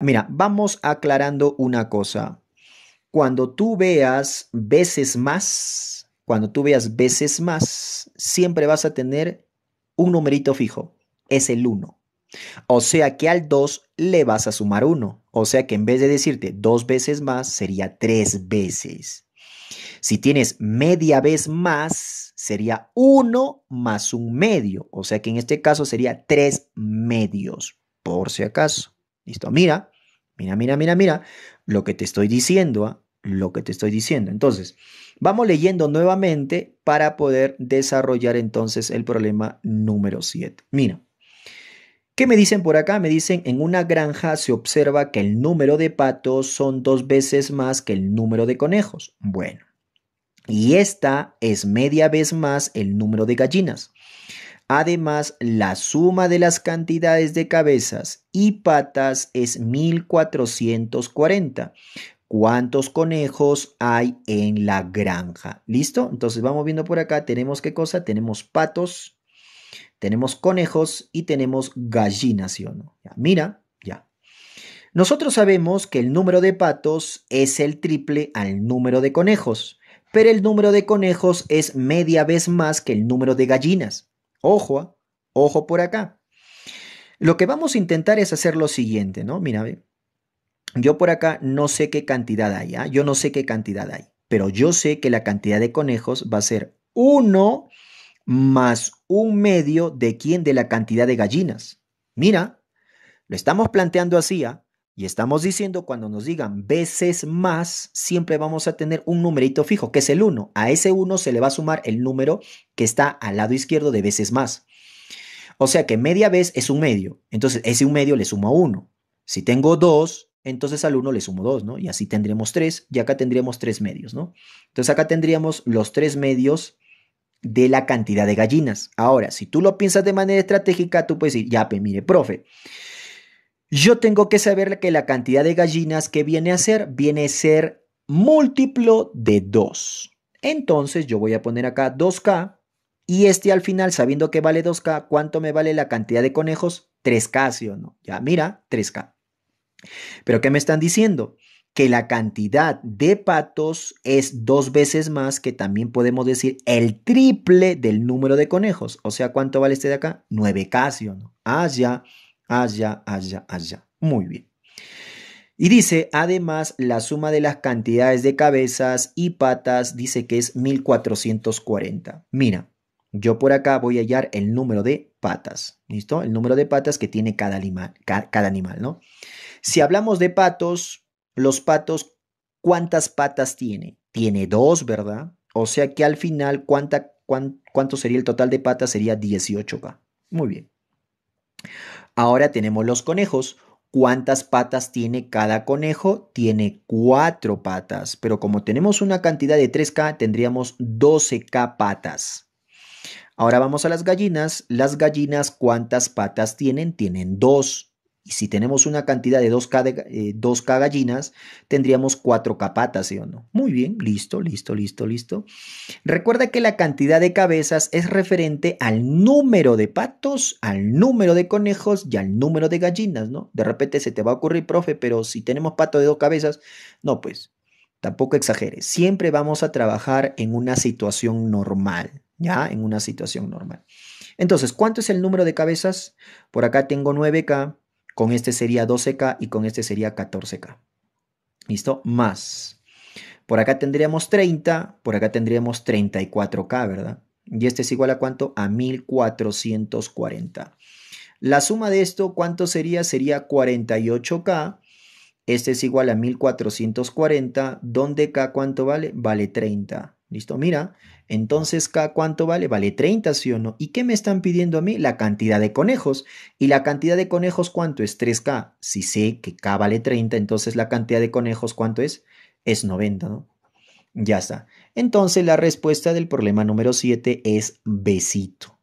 Mira, vamos aclarando una cosa. Cuando tú veas veces más, cuando tú veas veces más, siempre vas a tener un numerito fijo, es el 1. O sea que al 2 le vas a sumar 1. O sea que en vez de decirte dos veces más, sería tres veces. Si tienes media vez más, sería 1 más un medio. O sea que en este caso sería tres medios, por si acaso. Listo, mira, mira, mira, mira, mira lo que te estoy diciendo, ¿ah? lo que te estoy diciendo. Entonces, vamos leyendo nuevamente para poder desarrollar entonces el problema número 7. Mira, ¿qué me dicen por acá? Me dicen, en una granja se observa que el número de patos son dos veces más que el número de conejos. Bueno, y esta es media vez más el número de gallinas. Además, la suma de las cantidades de cabezas y patas es 1440. ¿Cuántos conejos hay en la granja? ¿Listo? Entonces vamos viendo por acá. Tenemos qué cosa? Tenemos patos, tenemos conejos y tenemos gallinas, ¿sí o no? mira, ya. Nosotros sabemos que el número de patos es el triple al número de conejos, pero el número de conejos es media vez más que el número de gallinas. Ojo, ¿ah? ojo por acá. Lo que vamos a intentar es hacer lo siguiente, ¿no? Mira, ve. Yo por acá no sé qué cantidad hay, ¿ah? yo no sé qué cantidad hay, pero yo sé que la cantidad de conejos va a ser 1 más un medio de quién de la cantidad de gallinas. Mira, lo estamos planteando así, ¿ah? Y estamos diciendo cuando nos digan veces más, siempre vamos a tener un numerito fijo, que es el 1. A ese 1 se le va a sumar el número que está al lado izquierdo de veces más. O sea que media vez es un medio. Entonces ese un medio le sumo a 1. Si tengo 2, entonces al 1 le sumo 2, ¿no? Y así tendremos 3 y acá tendríamos 3 medios, ¿no? Entonces acá tendríamos los 3 medios de la cantidad de gallinas. Ahora, si tú lo piensas de manera estratégica, tú puedes decir, ya, pero mire, profe. Yo tengo que saber que la cantidad de gallinas que viene a ser, viene a ser múltiplo de 2. Entonces yo voy a poner acá 2K y este al final, sabiendo que vale 2K, ¿cuánto me vale la cantidad de conejos? 3K, ¿sí o no? Ya, mira, 3K. Pero ¿qué me están diciendo? Que la cantidad de patos es dos veces más, que también podemos decir el triple del número de conejos. O sea, ¿cuánto vale este de acá? 9K, ¿sí o no? Ah, ya allá, allá, allá. Muy bien. Y dice, además, la suma de las cantidades de cabezas y patas dice que es 1440. Mira, yo por acá voy a hallar el número de patas, ¿listo? El número de patas que tiene cada animal, cada animal, ¿no? Si hablamos de patos, los patos, ¿cuántas patas tiene? Tiene dos, ¿verdad? O sea que al final, ¿cuánta, ¿cuánto sería el total de patas? Sería 18K. Muy bien. Ahora tenemos los conejos. ¿Cuántas patas tiene cada conejo? Tiene cuatro patas, pero como tenemos una cantidad de 3K, tendríamos 12K patas. Ahora vamos a las gallinas. Las gallinas, ¿cuántas patas tienen? Tienen dos. Y si tenemos una cantidad de 2K, eh, gallinas, tendríamos 4K patas, ¿sí o no? Muy bien, listo, listo, listo, listo. Recuerda que la cantidad de cabezas es referente al número de patos, al número de conejos y al número de gallinas, ¿no? De repente se te va a ocurrir, profe, pero si tenemos pato de dos cabezas, no, pues tampoco exageres. Siempre vamos a trabajar en una situación normal, ¿ya? En una situación normal. Entonces, ¿cuánto es el número de cabezas? Por acá tengo 9K con este sería 12K y con este sería 14K. ¿Listo? Más. Por acá tendríamos 30, por acá tendríamos 34K, ¿verdad? Y este es igual a cuánto? A 1440. La suma de esto, ¿cuánto sería? Sería 48K. Este es igual a 1440, ¿dónde K cuánto vale? Vale 30. ¿Listo? Mira, entonces K cuánto vale? Vale 30, sí o no. ¿Y qué me están pidiendo a mí? La cantidad de conejos. ¿Y la cantidad de conejos cuánto es? 3K. Si sé que K vale 30, entonces la cantidad de conejos cuánto es? Es 90, ¿no? Ya está. Entonces la respuesta del problema número 7 es besito.